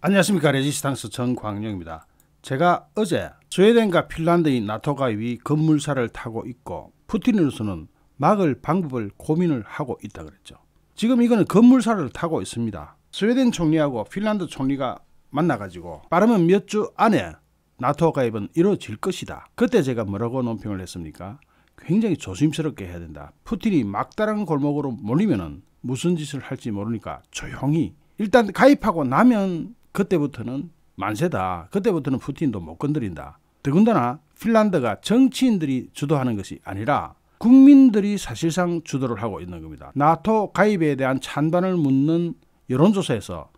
안녕하십니까 레지스탕스 정광룡입니다. 제가 어제 스웨덴과 핀란드의 나토가입이 건물사를 타고 있고 푸틴으로서는 막을 방법을 고민을 하고 있다 그랬죠. 지금 이거는 건물사를 타고 있습니다. 스웨덴 총리하고 핀란드 총리가 만나가지고 빠르면 몇 주 안에 나토 가입은 이루어질 것이다. 그때 제가 뭐라고 논평을 했습니까? 굉장히 조심스럽게 해야 된다. 푸틴이 막다른 골목으로 몰리면은 무슨 짓을 할지 모르니까 조용히 일단 가입하고 나면 그때부터는 만세다. 그때부터는 푸틴도 못 건드린다. 더군다나 핀란드가 정치인들이 주도하는 것이 아니라 국민들이 사실상 주도를 하고 있는 겁니다. 나토 가입에 대한 찬반을 묻는 여론조사에서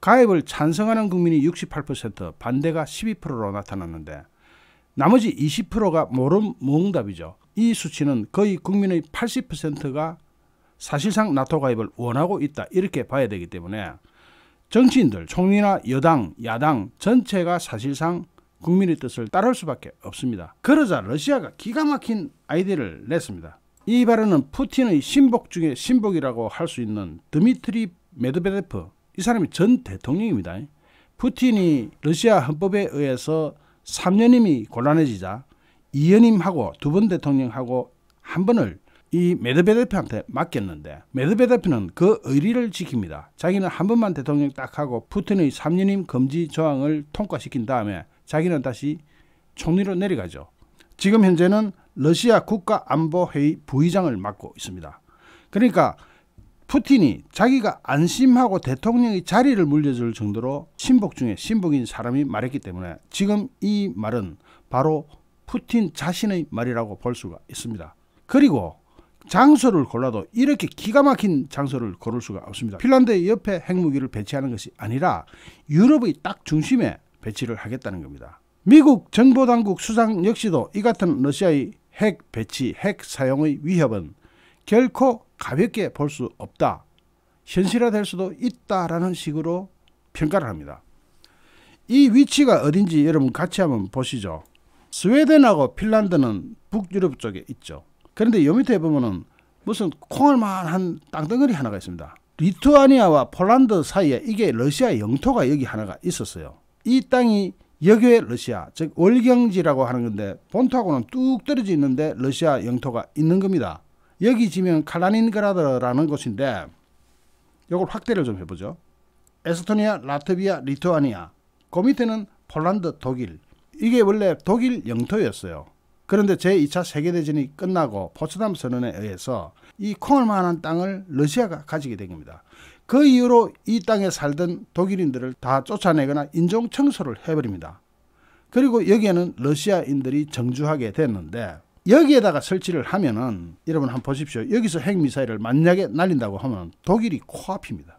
가입을 찬성하는 국민이 68%, 반대가 12%로 나타났는데 나머지 20%가 모름 무응답이죠. 이 수치는 거의 국민의 80%가 사실상 나토 가입을 원하고 있다 이렇게 봐야 되기 때문에 정치인들, 총리나 여당, 야당 전체가 사실상 국민의 뜻을 따를 수밖에 없습니다. 그러자 러시아가 기가 막힌 아이디를 냈습니다. 이 발언은 푸틴의 신복 중에 신복이라고 할 수 있는 드미트리 메드베데프 이 사람이 전 대통령입니다. 푸틴이 러시아 헌법에 의해서 3년임이 곤란해지자 2연임하고 두 번 대통령하고 한 번을 이 메드베데프한테 맡겼는데 메드베데프는 그 의리를 지킵니다. 자기는 한 번만 대통령 딱 하고 푸틴의 3년임 금지 조항을 통과시킨 다음에 자기는 다시 총리로 내려가죠. 지금 현재는 러시아 국가안보회의 부의장을 맡고 있습니다. 그러니까 푸틴이 자기가 안심하고 대통령의 자리를 물려줄 정도로 신복 중에 신복인 사람이 말했기 때문에 지금 이 말은 바로 푸틴 자신의 말이라고 볼 수가 있습니다. 그리고 장소를 골라도 이렇게 기가 막힌 장소를 고를 수가 없습니다. 핀란드의 옆에 핵무기를 배치하는 것이 아니라 유럽의 딱 중심에 배치를 하겠다는 겁니다. 미국 정보당국 수상 역시도 이 같은 러시아의 핵 배치, 핵 사용의 위협은 결코 가볍게 볼 수 없다. 현실화될 수도 있다라는 식으로 평가를 합니다. 이 위치가 어딘지 여러분 같이 한번 보시죠. 스웨덴하고 핀란드는 북유럽 쪽에 있죠. 그런데 요 밑에 보면은 무슨 콩알만한 땅덩어리 하나가 있습니다. 리투아니아와 폴란드 사이에 이게 러시아 영토가 여기 하나가 있었어요. 이 땅이 여기에 러시아, 즉 월경지라고 하는 건데 본토하고는 뚝 떨어져 있는데 러시아 영토가 있는 겁니다. 여기 지면 칼라닌그라드라는 곳인데 이걸 확대를 좀 해보죠. 에스토니아, 라트비아, 리투아니아, 그 밑에는 폴란드, 독일. 이게 원래 독일 영토였어요. 그런데 제2차 세계대전이 끝나고 포츠담 선언에 의해서 이 콩을만한 땅을 러시아가 가지게 된 겁니다. 그 이후로 이 땅에 살던 독일인들을 다 쫓아내거나 인종 청소를 해버립니다. 그리고 여기에는 러시아인들이 정주하게 됐는데 여기에다가 설치를 하면은 여러분 한번 보십시오. 여기서 핵미사일을 만약에 날린다고 하면 독일이 코앞입니다.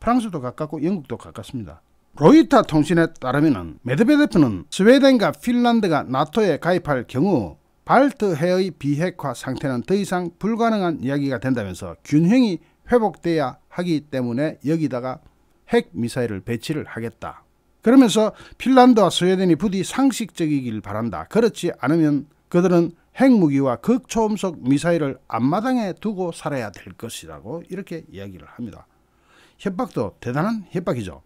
프랑스도 가깝고 영국도 가깝습니다. 로이터 통신에 따르면 메드베데프는 스웨덴과 핀란드가 나토에 가입할 경우 발트해의 비핵화 상태는 더 이상 불가능한 이야기가 된다면서 균형이 회복돼야 하기 때문에 여기다가 핵미사일을 배치를 하겠다. 그러면서 핀란드와 스웨덴이 부디 상식적이길 바란다. 그렇지 않으면 그들은 핵무기와 극초음속 미사일을 앞마당에 두고 살아야 될 것이라고 이렇게 이야기를 합니다. 협박도 대단한 협박이죠.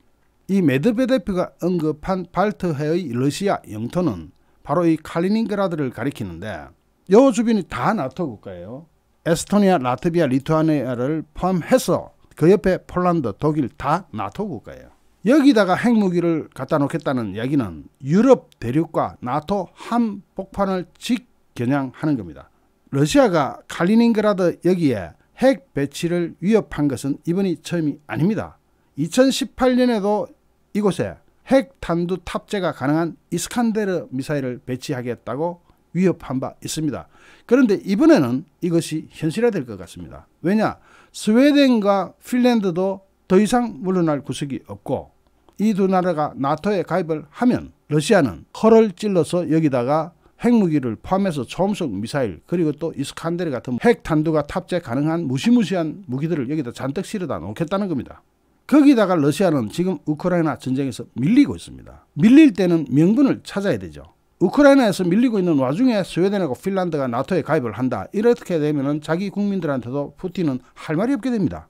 이 메드베데프가 언급한 발트해의 러시아 영토는 바로 이 칼리닝그라드를 가리키는데 요 주변이 다 나토 국가예요. 에스토니아, 라트비아, 리투아니아를 포함해서 그 옆에 폴란드, 독일 다 나토 국가예요. 여기다가 핵무기를 갖다 놓겠다는 이야기는 유럽 대륙과 나토 함 폭판을 직겨냥하는 겁니다. 러시아가 칼리닝그라드 여기에 핵 배치를 위협한 것은 이번이 처음이 아닙니다. 2018년에도 이곳에 핵탄두 탑재가 가능한 이스칸데르 미사일을 배치하겠다고 위협한 바 있습니다. 그런데 이번에는 이것이 현실화될 것 같습니다. 왜냐? 스웨덴과 핀란드도 더 이상 물러날 구석이 없고 이 두 나라가 나토에 가입을 하면 러시아는 허를 찔러서 여기다가 핵무기를 포함해서 초음속 미사일 그리고 또 이스칸데르 같은 핵 탄두가 탑재 가능한 무시무시한 무기들을 여기다 잔뜩 실어다 놓겠다는 겁니다. 거기다가 러시아는 지금 우크라이나 전쟁에서 밀리고 있습니다. 밀릴 때는 명분을 찾아야 되죠. 우크라이나에서 밀리고 있는 와중에 스웨덴하고 핀란드가 나토에 가입을 한다. 이렇게 되면 자기 국민들한테도 푸틴은 할 말이 없게 됩니다.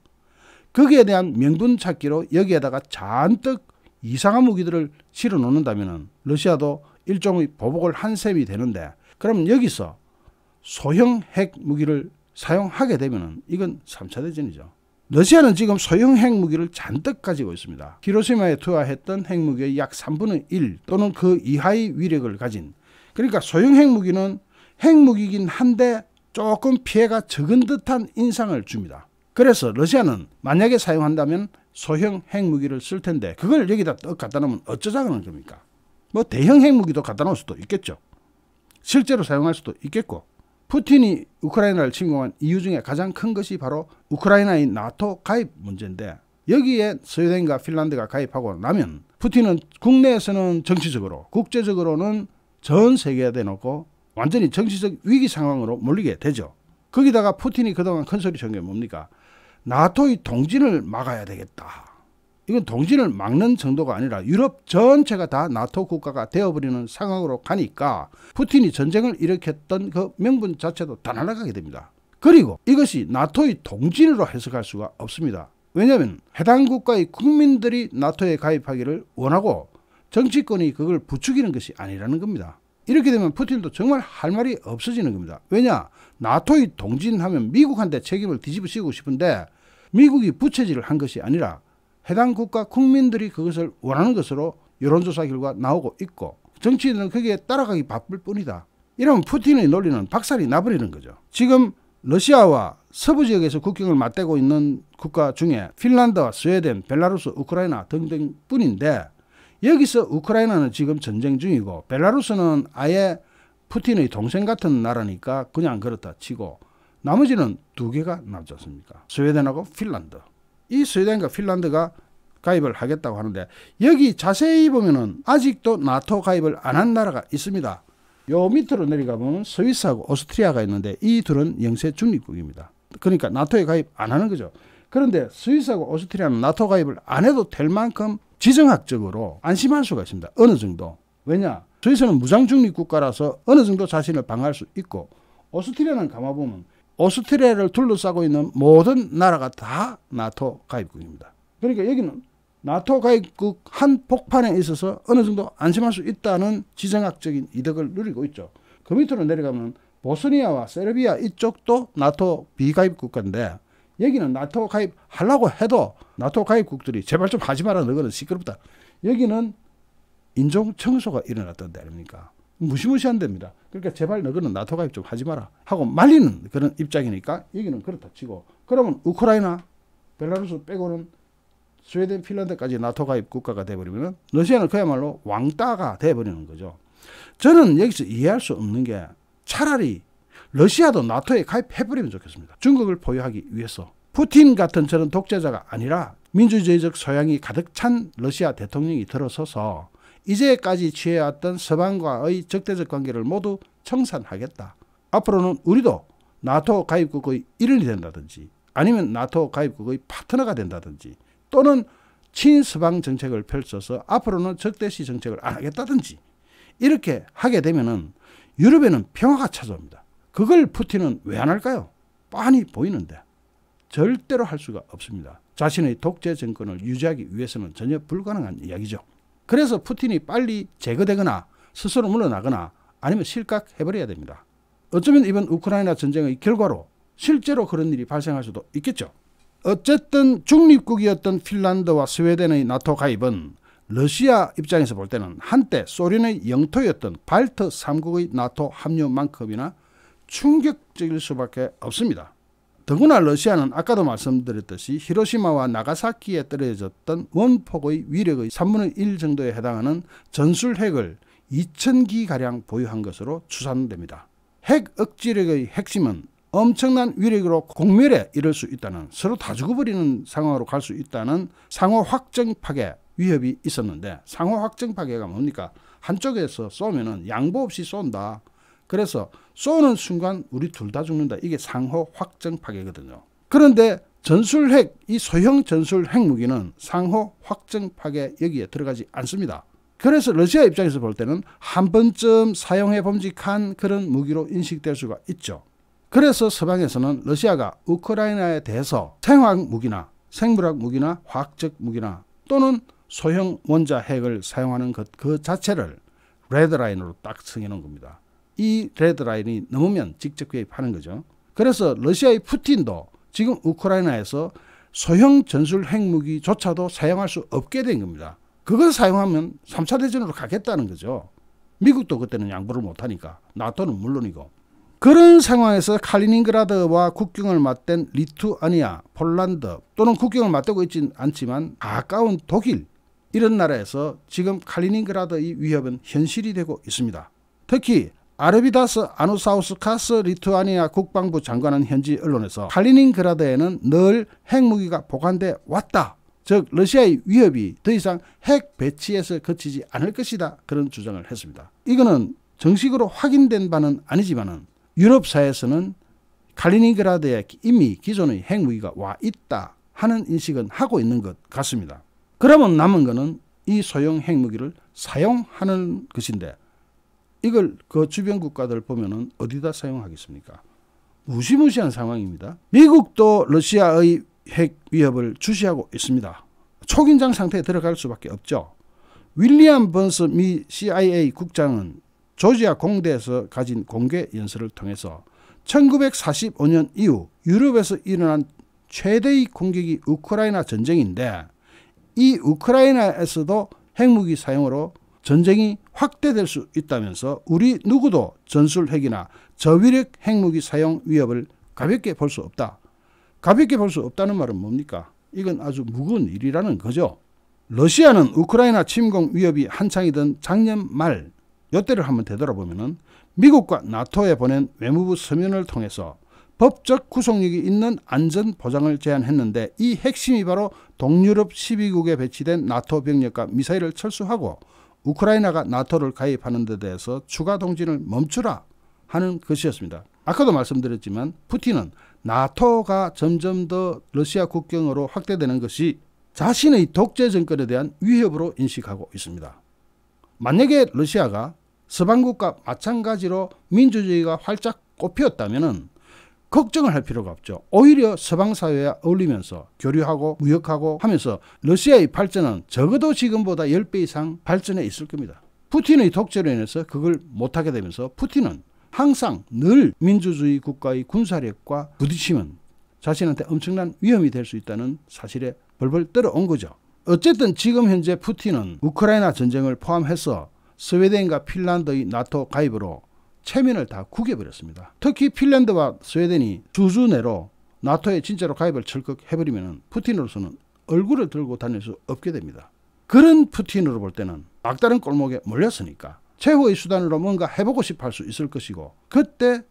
거기에 대한 명분 찾기로 여기에다가 잔뜩 이상한 무기들을 실어 놓는다면 러시아도 일종의 보복을 한 셈이 되는데 그럼 여기서 소형 핵 무기를 사용하게 되면 이건 3차 대전이죠. 러시아는 지금 소형 핵무기를 잔뜩 가지고 있습니다. 히로시마에 투하했던 핵무기의 약 3분의 1 또는 그 이하의 위력을 가진 그러니까 소형 핵무기는 핵무기긴 한데 조금 피해가 적은 듯한 인상을 줍니다. 그래서 러시아는 만약에 사용한다면 소형 핵무기를 쓸 텐데 그걸 여기다 떡 갖다 놓으면 어쩌자는 겁니까? 뭐 대형 핵무기도 갖다 놓을 수도 있겠죠. 실제로 사용할 수도 있겠고 푸틴이 우크라이나를 침공한 이유 중에 가장 큰 것이 바로 우크라이나의 나토 가입 문제인데 여기에 스웨덴과 핀란드가 가입하고 나면 푸틴은 국내에서는 정치적으로 국제적으로는 전 세계에 대놓고 완전히 정치적 위기 상황으로 몰리게 되죠. 거기다가 푸틴이 그동안 큰소리 친게 뭡니까? 나토의 동진을 막아야 되겠다. 이건 동진을 막는 정도가 아니라 유럽 전체가 다 나토 국가가 되어버리는 상황으로 가니까 푸틴이 전쟁을 일으켰던 그 명분 자체도 다 날아가게 됩니다. 그리고 이것이 나토의 동진으로 해석할 수가 없습니다. 왜냐하면 해당 국가의 국민들이 나토에 가입하기를 원하고 정치권이 그걸 부추기는 것이 아니라는 겁니다. 이렇게 되면 푸틴도 정말 할 말이 없어지는 겁니다. 왜냐? 나토의 동진하면 미국한테 책임을 뒤집어 씌우고 싶은데 미국이 부채질을 한 것이 아니라 해당 국가 국민들이 그것을 원하는 것으로 여론조사 결과 나오고 있고 정치인은 거기에 따라가기 바쁠 뿐이다. 이러면 푸틴의 논리는 박살이 나버리는 거죠. 지금 러시아와 서부 지역에서 국경을 맞대고 있는 국가 중에 핀란드와 스웨덴, 벨라루스, 우크라이나 등등 뿐인데 여기서 우크라이나는 지금 전쟁 중이고 벨라루스는 아예 푸틴의 동생 같은 나라니까 그냥 그렇다 치고 나머지는 두 개가 남지 않습니까? 스웨덴하고 핀란드. 이 스웨덴과 핀란드가 가입을 하겠다고 하는데 여기 자세히 보면은 아직도 나토 가입을 안 한 나라가 있습니다. 요 밑으로 내려가면 스위스하고 오스트리아가 있는데 이 둘은 영세 중립국입니다. 그러니까 나토에 가입 안 하는 거죠. 그런데 스위스하고 오스트리아는 나토 가입을 안 해도 될 만큼 지정학적으로 안심할 수가 있습니다. 어느 정도. 왜냐? 스위스는 무장중립 국가라서 어느 정도 자신을 방어할 수 있고 오스트리아는 감아 보면 오스트리아를 둘러싸고 있는 모든 나라가 다 나토 가입국입니다. 그러니까 여기는 나토 가입국 한 폭판에 있어서 어느 정도 안심할 수 있다는 지정학적인 이득을 누리고 있죠. 그 밑으로 내려가면 보스니아와 세르비아 이쪽도 나토 비가입 국가인데 여기는 나토 가입 하려고 해도 나토 가입국들이 제발 좀 하지 마라 너거는 시끄럽다. 여기는 인종 청소가 일어났던 데 아닙니까? 무시무시한 데입니다. 그러니까 제발 너는 나토 가입 좀 하지 마라 하고 말리는 그런 입장이니까 여기는 그렇다 치고 그러면 우크라이나 벨라루스 빼고는 스웨덴, 핀란드까지 나토 가입 국가가 돼버리면 러시아는 그야말로 왕따가 돼버리는 거죠. 저는 여기서 이해할 수 없는 게 차라리 러시아도 나토에 가입해버리면 좋겠습니다. 중국을 보유하기 위해서 푸틴 같은 저런 독재자가 아니라 민주주의적 소양이 가득 찬 러시아 대통령이 들어서서 이제까지 취해왔던 서방과의 적대적 관계를 모두 청산하겠다. 앞으로는 우리도 나토 가입국의 일원이 된다든지 아니면 나토 가입국의 파트너가 된다든지 또는 친서방 정책을 펼쳐서 앞으로는 적대시 정책을 안 하겠다든지 이렇게 하게 되면은 유럽에는 평화가 찾아옵니다. 그걸 푸틴은 왜 안 할까요? 빤히 보이는데 절대로 할 수가 없습니다. 자신의 독재 정권을 유지하기 위해서는 전혀 불가능한 이야기죠. 그래서 푸틴이 빨리 제거되거나 스스로 물러나거나 아니면 실각해버려야 됩니다. 어쩌면 이번 우크라이나 전쟁의 결과로 실제로 그런 일이 발생할 수도 있겠죠. 어쨌든 중립국이었던 핀란드와 스웨덴의 나토 가입은 러시아 입장에서 볼 때는 한때 소련의 영토였던 발트 3국의 나토 합류만큼이나 충격적일 수밖에 없습니다. 더구나 러시아는 아까도 말씀드렸듯이 히로시마와 나가사키에 떨어졌던 원폭의 위력의 3분의 1 정도에 해당하는 전술핵을 2,000기가량 보유한 것으로 추산됩니다. 핵 억지력의 핵심은 엄청난 위력으로 공멸에 이를 수 있다는 서로 다 죽어버리는 상황으로 갈 수 있다는 상호 확정 파괴 위협이 있었는데 상호 확정 파괴가 뭡니까? 한쪽에서 쏘면 양보 없이 쏜다. 그래서 쏘는 순간 우리 둘 다 죽는다. 이게 상호 확정 파괴거든요. 그런데 전술핵, 이 소형 전술 핵무기는 상호 확정 파괴 여기에 들어가지 않습니다. 그래서 러시아 입장에서 볼 때는 한 번쯤 사용해 범직한 그런 무기로 인식될 수가 있죠. 그래서 서방에서는 러시아가 우크라이나에 대해서 생화학 무기나 생물학 무기나 화학적 무기나 또는 소형 원자 핵을 사용하는 것 그 자체를 레드라인으로 딱 승인한 겁니다. 이 레드라인이 넘으면 직접 개입하는 거죠. 그래서 러시아의 푸틴도 지금 우크라이나에서 소형 전술 핵무기조차도 사용할 수 없게 된 겁니다. 그걸 사용하면 3차 대전으로 가겠다는 거죠. 미국도 그때는 양보를 못하니까 나토는 물론이고 그런 상황에서 칼리닝그라드와 국경을 맞댄 리투아니아, 폴란드 또는 국경을 맞대고 있진 않지만 가까운 독일 이런 나라에서 지금 칼리닝그라드의 위협은 현실이 되고 있습니다. 특히 아르비다스 아누사우스카스 리투아니아 국방부 장관은 현지 언론에서 칼리닝그라드에는 늘 핵무기가 보관돼 왔다. 즉 러시아의 위협이 더 이상 핵 배치에서 그치지 않을 것이다. 그런 주장을 했습니다. 이거는 정식으로 확인된 바는 아니지만은 유럽사에서는 회 칼리닝그라드에 이미 기존의 핵무기가 와 있다 하는 인식은 하고 있는 것 같습니다. 그러면 남은 거는 이 소형 핵무기를 사용하는 것인데 이걸 그 주변 국가들 보면은 어디다 사용하겠습니까? 무시무시한 상황입니다. 미국도 러시아의 핵 위협을 주시하고 있습니다. 초긴장 상태에 들어갈 수밖에 없죠. 윌리엄 번스 미 CIA 국장은 조지아 공대에서 가진 공개 연설을 통해서 1945년 이후 유럽에서 일어난 최대의 공격이 우크라이나 전쟁인데 이 우크라이나에서도 핵무기 사용으로 전쟁이 확대될 수 있다면서 우리 누구도 전술 핵이나 저위력 핵무기 사용 위협을 가볍게 볼 수 없다. 가볍게 볼 수 없다는 말은 뭡니까? 이건 아주 무거운 일이라는 거죠. 러시아는 우크라이나 침공 위협이 한창이던 작년 말, 이때를 한번 되돌아보면 미국과 나토에 보낸 외무부 서면을 통해서 법적 구속력이 있는 안전 보장을 제안했는데 이 핵심이 바로 동유럽 12국에 배치된 나토 병력과 미사일을 철수하고 우크라이나가 나토를 가입하는 데 대해서 추가 동진을 멈추라 하는 것이었습니다. 아까도 말씀드렸지만 푸틴은 나토가 점점 더 러시아 국경으로 확대되는 것이 자신의 독재 정권에 대한 위협으로 인식하고 있습니다. 만약에 러시아가 서방국과 마찬가지로 민주주의가 활짝 꽃피었다면 걱정을 할 필요가 없죠. 오히려 서방 사회에 어울리면서 교류하고 무역하고 하면서 러시아의 발전은 적어도 지금보다 10배 이상 발전해 있을 겁니다. 푸틴의 독재로 인해서 그걸 못하게 되면서 푸틴은 항상 늘 민주주의 국가의 군사력과 부딪히면 자신한테 엄청난 위험이 될 수 있다는 사실에 벌벌 떨어온 거죠. 어쨌든 지금 현재 푸틴은 우크라이나 전쟁을 포함해서 스웨덴과 핀란드의 나토 가입으로 체면을 다 구겨버렸습니다. 특히 핀란드와 스웨덴이 주주 내로 나토에 진짜로 가입을 철컥해버리면 푸틴으로서는 얼굴을 들고 다닐 수 없게 됩니다. 그런 푸틴으로 볼 때는 막다른 골목에 몰렸으니까 최후의 수단으로 뭔가 해보고 싶어 할 수 있을 것이고 그때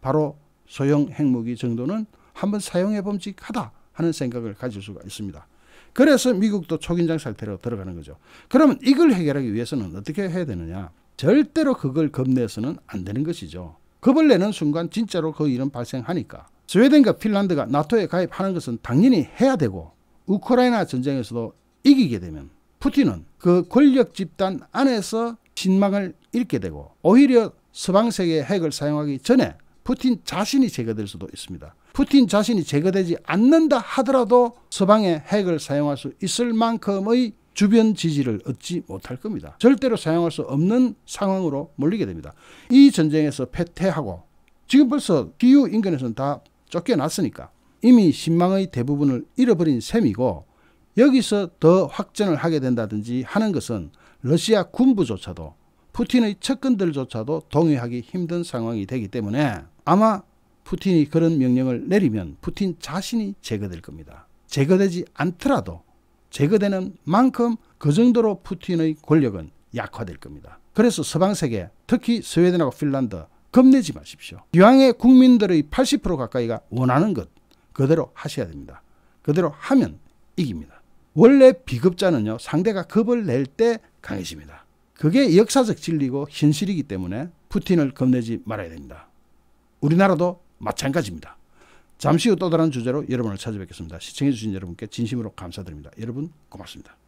바로 소형 핵무기 정도는 한번 사용해 봄직하다 하는 생각을 가질 수가 있습니다. 그래서 미국도 초긴장 상태로 들어가는 거죠. 그러면 이걸 해결하기 위해서는 어떻게 해야 되느냐? 절대로 그걸 겁내서는 안 되는 것이죠. 겁을 내는 순간 진짜로 그 일은 발생하니까. 스웨덴과 핀란드가 나토에 가입하는 것은 당연히 해야 되고 우크라이나 전쟁에서도 이기게 되면 푸틴은 그 권력 집단 안에서 신망을 잃게 되고 오히려 서방 세계의 핵을 사용하기 전에 푸틴 자신이 제거될 수도 있습니다. 푸틴 자신이 제거되지 않는다 하더라도 서방의 핵을 사용할 수 있을 만큼의 주변 지지를 얻지 못할 겁니다. 절대로 사용할 수 없는 상황으로 몰리게 됩니다. 이 전쟁에서 패퇴하고 지금 벌써 기후 인근에서는 다 쫓겨났으니까 이미 신망의 대부분을 잃어버린 셈이고 여기서 더 확전을 하게 된다든지 하는 것은 러시아 군부조차도 푸틴의 측근들조차도 동의하기 힘든 상황이 되기 때문에 아마 푸틴이 그런 명령을 내리면 푸틴 자신이 제거될 겁니다. 제거되지 않더라도 제거되는 만큼 그 정도로 푸틴의 권력은 약화될 겁니다. 그래서 서방 세계, 특히 스웨덴하고 핀란드 겁내지 마십시오. 유황의 국민들의 80% 가까이가 원하는 것 그대로 하셔야 됩니다. 그대로 하면 이깁니다. 원래 비급자는요 상대가 겁을 낼 때 강해집니다. 그게 역사적 진리고 현실이기 때문에 푸틴을 겁내지 말아야 됩니다. 우리나라도 마찬가지입니다. 잠시 후 또 다른 주제로 여러분을 찾아뵙겠습니다. 시청해주신 여러분께 진심으로 감사드립니다. 여러분 고맙습니다.